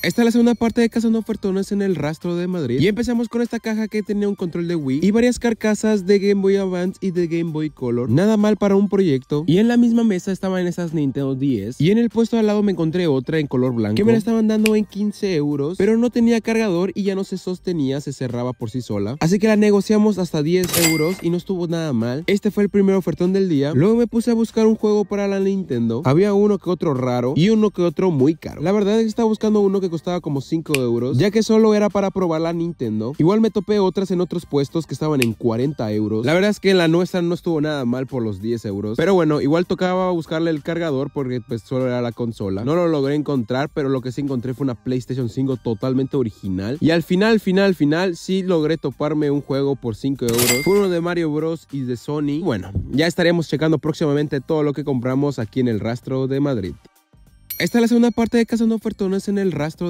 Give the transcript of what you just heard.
Esta es la segunda parte de cazando de Ofertones en el rastro de Madrid. Y empezamos con esta caja que tenía un control de Wii y varias carcasas de Game Boy Advance y de Game Boy Color. Nada mal para un proyecto. Y en la misma mesa estaban esas Nintendo 10. Y en el puesto al lado me encontré otra en color blanco. Que me la estaban dando en 15 euros. Pero no tenía cargador y ya no se sostenía, se cerraba por sí sola. Así que la negociamos hasta 10 euros y no estuvo nada mal. Este fue el primer ofertón del día. Luego me puse a buscar un juego para la Nintendo. Había uno que otro raro y uno que otro muy caro. La verdad es que estaba buscando uno que costaba como 5 euros, ya que solo era para probar la Nintendo. Igual me topé otras en otros puestos que estaban en 40 euros. La verdad es que la nuestra no estuvo nada mal por los 10 euros. Pero bueno, igual tocaba buscarle el cargador porque pues solo era la consola. No lo logré encontrar, pero lo que sí encontré fue una PlayStation 5 totalmente original. Y al final, final, final, sí logré toparme un juego por 5 euros. Fue uno de Mario Bros. y de Sony. Bueno, ya estaremos checando próximamente todo lo que compramos aquí en el rastro de Madrid. Esta es la segunda parte de Cazando fortunas en el rastro.